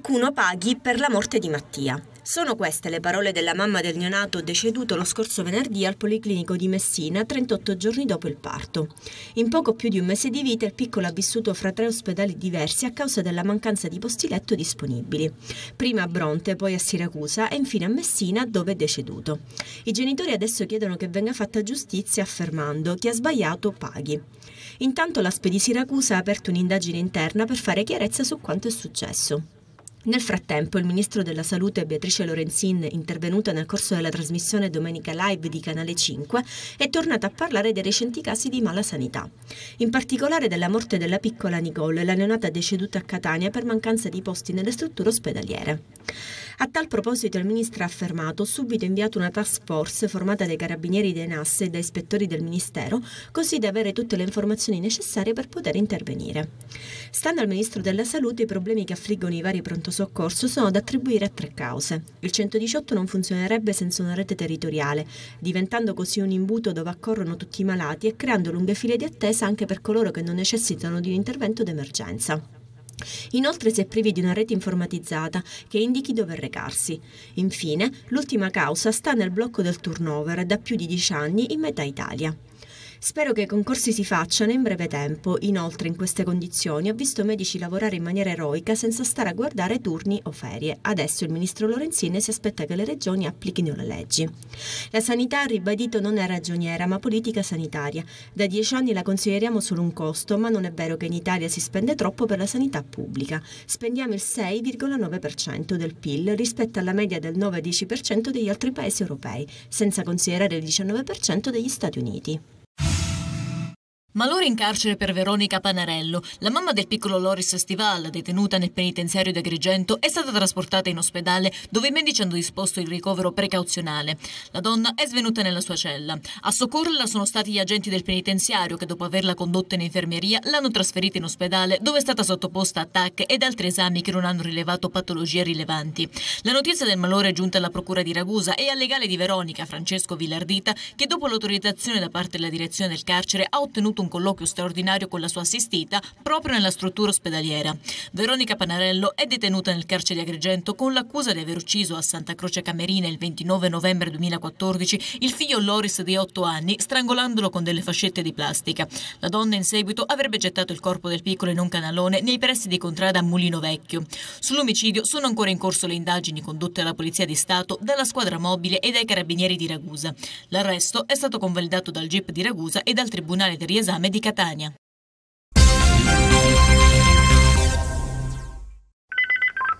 qualcuno paghi per la morte di Mattia. Sono queste le parole della mamma del neonato deceduto lo scorso venerdì al Policlinico di Messina, 38 giorni dopo il parto. In poco più di un mese di vita il piccolo ha vissuto fra tre ospedali diversi a causa della mancanza di posti letto disponibili. Prima a Bronte, poi a Siracusa e infine a Messina dove è deceduto. I genitori adesso chiedono che venga fatta giustizia affermando chi ha sbagliato paghi. Intanto l'ASPE di Siracusa ha aperto un'indagine interna per fare chiarezza su quanto è successo. Nel frattempo il ministro della Salute Beatrice Lorenzin, intervenuta nel corso della trasmissione Domenica Live di Canale 5, è tornata a parlare dei recenti casi di mala sanità. In particolare della morte della piccola Nicole, la neonata deceduta a Catania per mancanza di posti nelle strutture ospedaliere. A tal proposito il ministro ha affermato subito inviato una task force formata dai carabinieri dei NAS e da ispettori del Ministero, così da avere tutte le informazioni necessarie per poter intervenire. Stando al ministro della Salute, i problemi che affliggono i vari pronto soccorso sono da attribuire a tre cause. Il 118 non funzionerebbe senza una rete territoriale, diventando così un imbuto dove accorrono tutti i malati e creando lunghe file di attesa anche per coloro che non necessitano di un intervento d'emergenza. Inoltre se privi di una rete informatizzata che indichi dove recarsi. Infine, l'ultima causa sta nel blocco del turnover da più di 10 anni in metà Italia. Spero che i concorsi si facciano in breve tempo. Inoltre, in queste condizioni ho visto medici lavorare in maniera eroica senza stare a guardare turni o ferie. Adesso il ministro Lorenzini si aspetta che le regioni applichino le leggi. La sanità, ribadito, non è ragioniera, ma politica sanitaria. Da dieci anni la consideriamo solo un costo, ma non è vero che in Italia si spende troppo per la sanità pubblica. Spendiamo il 6,9% del PIL rispetto alla media del 9-10% degli altri paesi europei, senza considerare il 19% degli Stati Uniti. Malore in carcere per Veronica Panarello. La mamma del piccolo Loris Stival, detenuta nel penitenziario di Agrigento, è stata trasportata in ospedale dove i medici hanno disposto il ricovero precauzionale. La donna è svenuta nella sua cella. A soccorrerla sono stati gli agenti del penitenziario che dopo averla condotta in infermeria l'hanno trasferita in ospedale dove è stata sottoposta a TAC ed altri esami che non hanno rilevato patologie rilevanti. La notizia del malore è giunta alla procura di Ragusa e al legale di Veronica, Francesco Villardita, che dopo l'autorizzazione da parte della direzione del carcere ha ottenuto un colloquio straordinario con la sua assistita proprio nella struttura ospedaliera. Veronica Panarello è detenuta nel carcere di Agrigento con l'accusa di aver ucciso a Santa Croce Camerina il 29 novembre 2014 il figlio Loris di 8 anni strangolandolo con delle fascette di plastica. La donna in seguito avrebbe gettato il corpo del piccolo in un canalone nei pressi di contrada a Mulino Vecchio. Sull'omicidio sono ancora in corso le indagini condotte dalla Polizia di Stato, dalla squadra mobile e dai carabinieri di Ragusa. L'arresto è stato convalidato dal GIP di Ragusa e dal Tribunale di Riesa all'esame di Catania.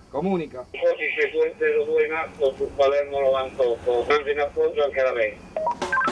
Comunica. Codice 02 in atto su Palermo 98, in appoggio anche la me.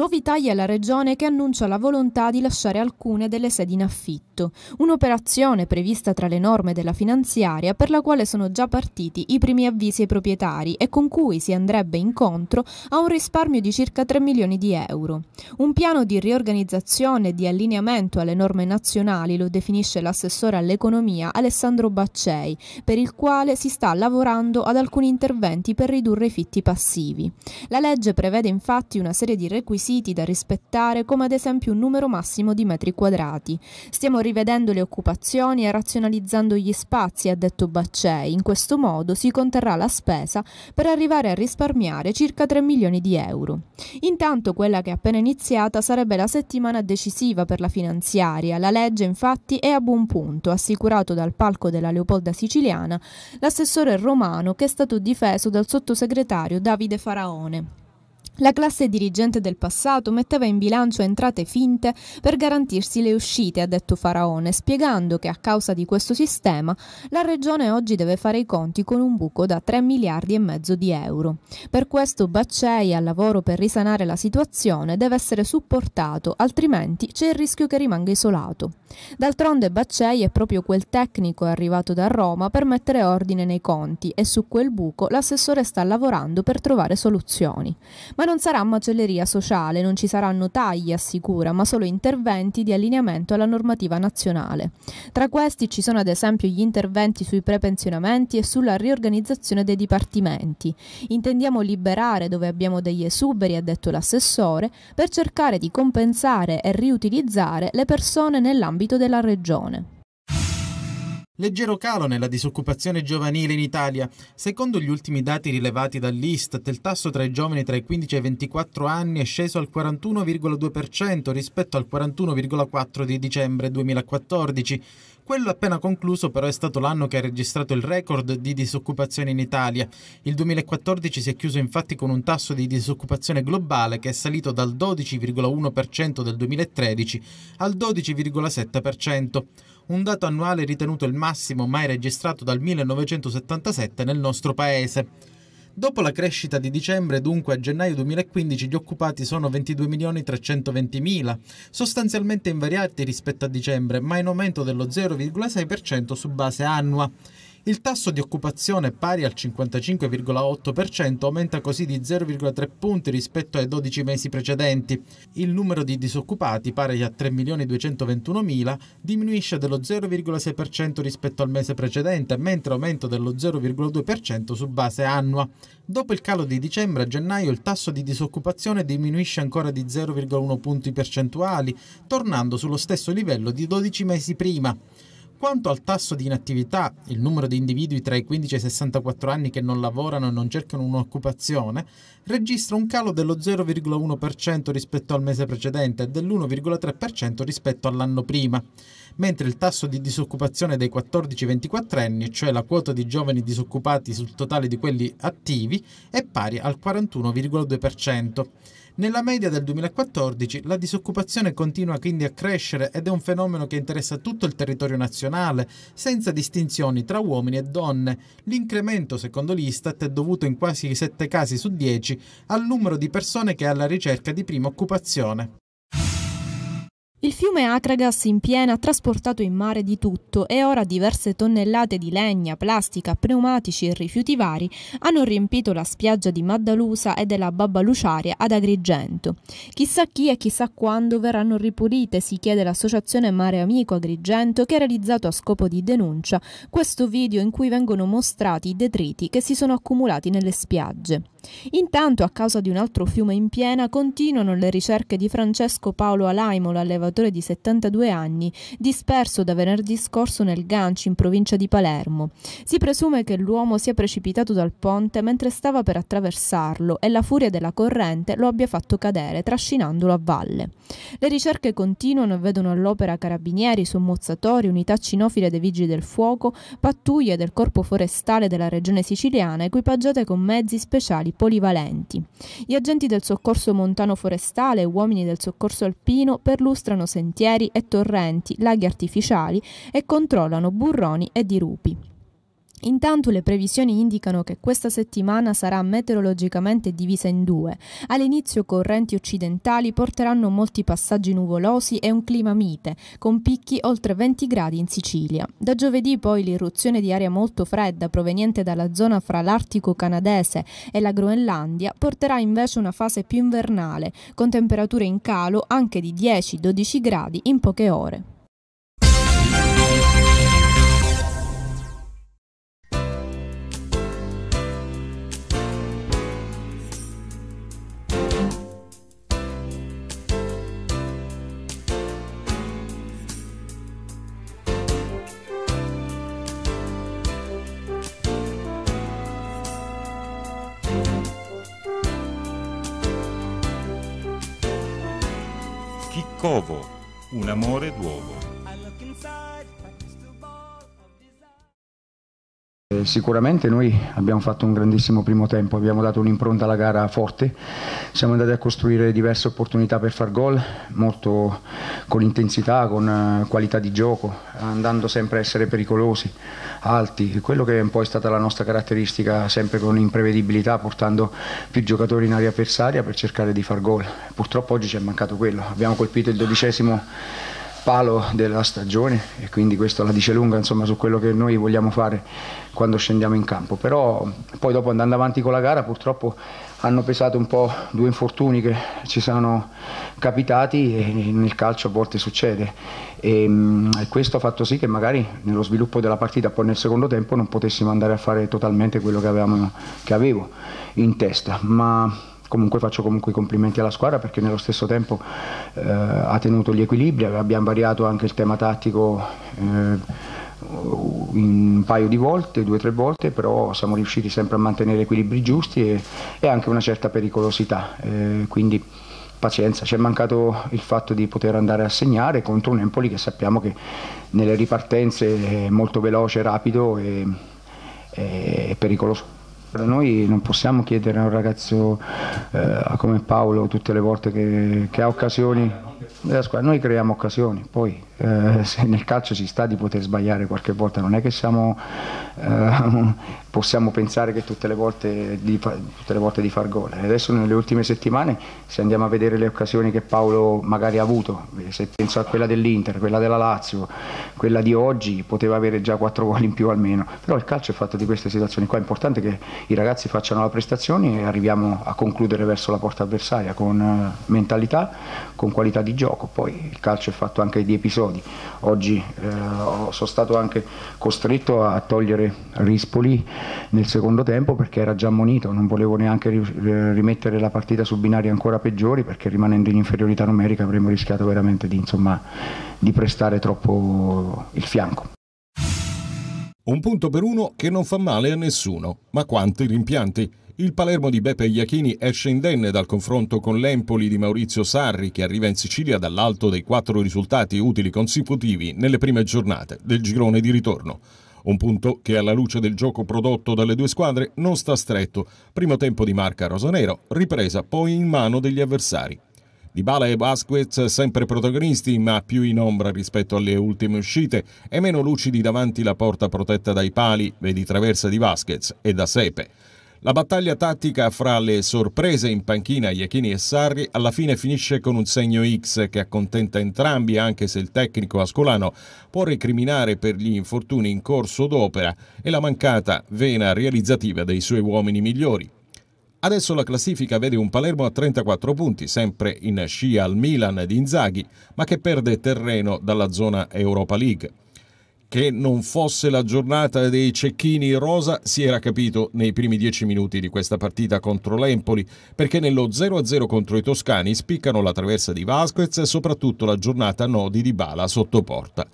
Nuovi tagli alla Regione che annuncia la volontà di lasciare alcune delle sedi in affitto, un'operazione prevista tra le norme della finanziaria per la quale sono già partiti i primi avvisi ai proprietari e con cui si andrebbe incontro a un risparmio di circa 3 milioni di euro. Un piano di riorganizzazione e di allineamento alle norme nazionali lo definisce l'assessore all'economia Alessandro Baccei, per il quale si sta lavorando ad alcuni interventi per ridurre i fitti passivi. La legge prevede infatti una serie di requisiti requisiti da rispettare come ad esempio un numero massimo di metri quadrati. Stiamo rivedendo le occupazioni e razionalizzando gli spazi, ha detto Baccei. In questo modo si conterrà la spesa per arrivare a risparmiare circa 3 milioni di euro. Intanto quella che è appena iniziata sarebbe la settimana decisiva per la finanziaria. La legge infatti è a buon punto, assicurato dal palco della Leopolda siciliana l'assessore romano che è stato difeso dal sottosegretario Davide Faraone. La classe dirigente del passato metteva in bilancio entrate finte per garantirsi le uscite, ha detto Faraone, spiegando che a causa di questo sistema la regione oggi deve fare i conti con un buco da 3 miliardi e mezzo di euro. Per questo Baccei al lavoro per risanare la situazione deve essere supportato, altrimenti c'è il rischio che rimanga isolato. D'altronde Baccei è proprio quel tecnico arrivato da Roma per mettere ordine nei conti e su quel buco l'assessore sta lavorando per trovare soluzioni. Ma non sarà macelleria sociale, non ci saranno tagli, assicura, ma solo interventi di allineamento alla normativa nazionale. Tra questi ci sono ad esempio gli interventi sui prepensionamenti e sulla riorganizzazione dei dipartimenti. Intendiamo liberare dove abbiamo degli esuberi, ha detto l'assessore, per cercare di compensare e riutilizzare le persone nell'ambito della regione. Leggero calo nella disoccupazione giovanile in Italia. Secondo gli ultimi dati rilevati dall'Istat, il tasso tra i giovani tra i 15 e i 24 anni è sceso al 41,2% rispetto al 41,4% di dicembre 2014. Quello appena concluso però è stato l'anno che ha registrato il record di disoccupazione in Italia. Il 2014 si è chiuso infatti con un tasso di disoccupazione globale che è salito dal 12,1% del 2013 al 12,7%, un dato annuale ritenuto il massimo mai registrato dal 1977 nel nostro paese. Dopo la crescita di dicembre, dunque a gennaio 2015 gli occupati sono 22.320.000, sostanzialmente invariati rispetto a dicembre, ma in aumento dello 0,6% su base annua. Il tasso di occupazione pari al 55,8% aumenta così di 0,3 punti rispetto ai 12 mesi precedenti. Il numero di disoccupati, pari a 3.221.000, diminuisce dello 0,6% rispetto al mese precedente, mentre aumenta dello 0,2% su base annua. Dopo il calo di dicembre a gennaio il tasso di disoccupazione diminuisce ancora di 0,1 punti percentuali, tornando sullo stesso livello di 12 mesi prima. Quanto al tasso di inattività, il numero di individui tra i 15 e i 64 anni che non lavorano e non cercano un'occupazione registra un calo dello 0,1% rispetto al mese precedente e dell'1,3% rispetto all'anno prima mentre il tasso di disoccupazione dei 14-24 anni, cioè la quota di giovani disoccupati sul totale di quelli attivi, è pari al 41,2%. Nella media del 2014 la disoccupazione continua quindi a crescere ed è un fenomeno che interessa tutto il territorio nazionale, senza distinzioni tra uomini e donne. L'incremento, secondo l'Istat, è dovuto in quasi 7 casi su 10 al numero di persone che è alla ricerca di prima occupazione. Il fiume Acragas in piena ha trasportato in mare di tutto e ora diverse tonnellate di legna, plastica, pneumatici e rifiuti vari hanno riempito la spiaggia di Maddalusa e della Babba Luciaria ad Agrigento. Chissà chi e chissà quando verranno ripulite, si chiede l'associazione Mare Amico Agrigento che ha realizzato a scopo di denuncia questo video in cui vengono mostrati i detriti che si sono accumulati nelle spiagge. Intanto, a causa di un altro fiume in piena, continuano le ricerche di Francesco Paolo Alaimo, l'allevatore di 72 anni, disperso da venerdì scorso nel Ganci, in provincia di Palermo. Si presume che l'uomo sia precipitato dal ponte mentre stava per attraversarlo e la furia della corrente lo abbia fatto cadere, trascinandolo a valle. Le ricerche continuano e vedono all'opera carabinieri, sommozzatori, unità cinofile dei vigili del fuoco, pattuglie del corpo forestale della regione siciliana equipaggiate con mezzi speciali speciali, polivalenti. Gli agenti del soccorso montano forestale e uomini del soccorso alpino perlustrano sentieri e torrenti, laghi artificiali e controllano burroni e dirupi. Intanto le previsioni indicano che questa settimana sarà meteorologicamente divisa in due. All'inizio correnti occidentali porteranno molti passaggi nuvolosi e un clima mite, con picchi oltre 20 gradi in Sicilia. Da giovedì poi l'irruzione di aria molto fredda proveniente dalla zona fra l'Artico canadese e la Groenlandia porterà invece una fase più invernale, con temperature in calo anche di 10-12 gradi in poche ore. Covo, un amore d'uovo. Eh, sicuramente noi abbiamo fatto un grandissimo primo tempo, abbiamo dato un'impronta alla gara forte siamo andati a costruire diverse opportunità per far gol, molto con intensità, con eh, qualità di gioco, andando sempre a essere pericolosi, alti, quello che un po' è stata la nostra caratteristica, sempre con imprevedibilità, portando più giocatori in area avversaria per cercare di far gol. Purtroppo oggi ci è mancato quello, abbiamo colpito il dodicesimo palo della stagione e quindi questo la dice lunga insomma, su quello che noi vogliamo fare quando scendiamo in campo però poi dopo andando avanti con la gara purtroppo hanno pesato un po' due infortuni che ci sono capitati e nel calcio a volte succede e, ehm, e, questo ha fatto sì che magari nello sviluppo della partita poi nel secondo tempo non potessimo andare a fare totalmente quello che, avevamo, che avevo in testa ma comunque faccio comunque i complimenti alla squadra perché nello stesso tempo eh, ha tenuto gli equilibri abbiamo variato anche il tema tattico eh, un paio di volte, due o tre volte, però siamo riusciti sempre a mantenere equilibri giusti e, e anche una certa pericolosità. Eh, quindi pazienza, ci è mancato il fatto di poter andare a segnare contro un Empoli che sappiamo che nelle ripartenze è molto veloce, rapido e, e pericoloso. Noi non possiamo chiedere a un ragazzo eh, come Paolo tutte le volte che, che ha occasioni noi creiamo occasioni, poi eh, se nel calcio si sta di poter sbagliare qualche volta, non è che siamo, eh, possiamo pensare che tutte le, volte di, tutte le volte di far gol. Adesso nelle ultime settimane se andiamo a vedere le occasioni che Paolo magari ha avuto, se penso a quella dell'Inter, quella della Lazio, quella di oggi poteva avere già quattro gol in più almeno, però il calcio è fatto di queste situazioni qua, è importante che i ragazzi facciano la prestazione e arriviamo a concludere verso la porta avversaria con eh, mentalità, con qualità di gioco, poi il calcio è fatto anche di episodi, oggi eh, sono stato anche costretto a togliere Rispoli nel secondo tempo perché era già monito, non volevo neanche eh, rimettere la partita su binari ancora peggiori perché rimanendo in inferiorità numerica avremmo rischiato veramente di insomma di prestare troppo il fianco. Un punto per uno che non fa male a nessuno, ma quanti rimpianti. Il Palermo di Beppe Iachini esce indenne dal confronto con l'Empoli di Maurizio Sarri che arriva in Sicilia dall'alto dei quattro risultati utili consecutivi nelle prime giornate del girone di ritorno. Un punto che alla luce del gioco prodotto dalle due squadre non sta stretto. Primo tempo di marca rosanero, ripresa poi in mano degli avversari. Dybala e Vasquez sempre protagonisti, ma più in ombra rispetto alle ultime uscite e meno lucidi davanti la porta protetta dai pali, vedi traversa di Vasquez e da Sepe. La battaglia tattica fra le sorprese in panchina Iachini e Sarri alla fine finisce con un segno X che accontenta entrambi anche se il tecnico ascolano può recriminare per gli infortuni in corso d'opera e la mancata vena realizzativa dei suoi uomini migliori. Adesso la classifica vede un Palermo a 34 punti, sempre in scia al Milan di Inzaghi, ma che perde terreno dalla zona Europa League. Che non fosse la giornata dei cecchini rosa si era capito nei primi dieci minuti di questa partita contro l'Empoli, perché nello 0-0 contro i toscani spiccano la traversa di Vasquez e soprattutto la giornata nodi di Bala sotto porta.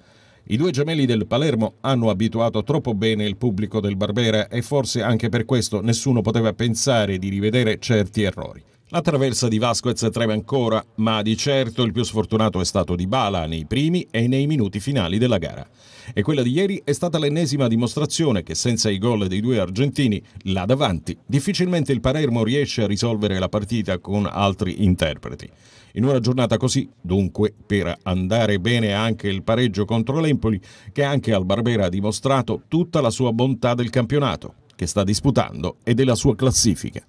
I due gemelli del Palermo hanno abituato troppo bene il pubblico del Barbera e forse anche per questo nessuno poteva pensare di rivedere certi errori. La traversa di Vasquez treme ancora, ma di certo il più sfortunato è stato Di Bala nei primi e nei minuti finali della gara. E quella di ieri è stata l'ennesima dimostrazione che senza i gol dei due argentini là davanti, difficilmente il Palermo riesce a risolvere la partita con altri interpreti. In una giornata così, dunque, per andare bene anche il pareggio contro l'Empoli, che anche al Barbera ha dimostrato tutta la sua bontà del campionato che sta disputando e della sua classifica.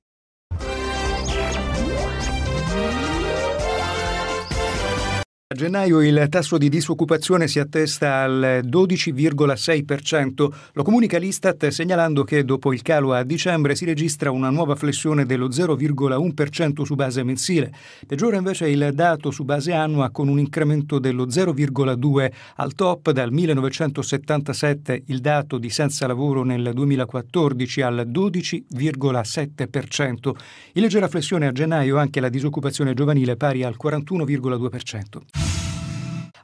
A gennaio il tasso di disoccupazione si attesta al 12,6%. Lo comunica l'Istat segnalando che dopo il calo a dicembre si registra una nuova flessione dello 0,1% su base mensile. Peggiora invece il dato su base annua con un incremento dello 0,2 al top dal 1977 il dato di senza lavoro nel 2014 al 12,7%. In leggera flessione a gennaio anche la disoccupazione giovanile pari al 41,2%.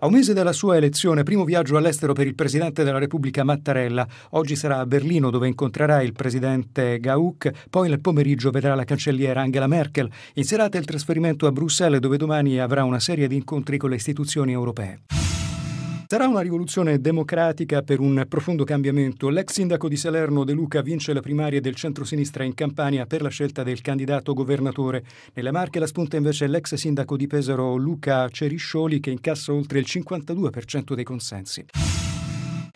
A un mese dalla sua elezione, primo viaggio all'estero per il Presidente della Repubblica Mattarella. Oggi sarà a Berlino dove incontrerà il Presidente Gauck, poi nel pomeriggio vedrà la Cancelliera Angela Merkel. In serata il trasferimento a Bruxelles dove domani avrà una serie di incontri con le istituzioni europee. Sarà una rivoluzione democratica per un profondo cambiamento. L'ex sindaco di Salerno De Luca vince la primaria del centrosinistra in Campania per la scelta del candidato governatore. Nelle Marche la spunta invece l'ex sindaco di Pesaro Luca Ceriscioli che incassa oltre il 52% dei consensi.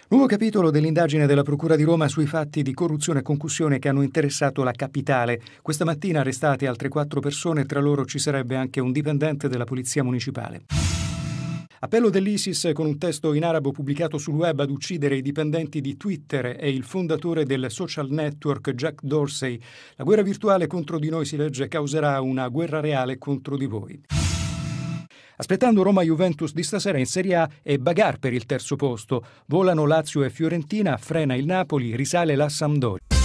Nuovo capitolo dell'indagine della Procura di Roma sui fatti di corruzione e concussione che hanno interessato la capitale. Questa mattina arrestate altre quattro persone, tra loro ci sarebbe anche un dipendente della Polizia Municipale. Appello dell'ISIS con un testo in arabo pubblicato sul web ad uccidere i dipendenti di Twitter e il fondatore del social network Jack Dorsey. La guerra virtuale contro di noi si legge causerà una guerra reale contro di voi. Aspettando Roma-Juventus di stasera in Serie A e Bagar per il terzo posto. Volano Lazio e Fiorentina, frena il Napoli, risale la Sampdoria.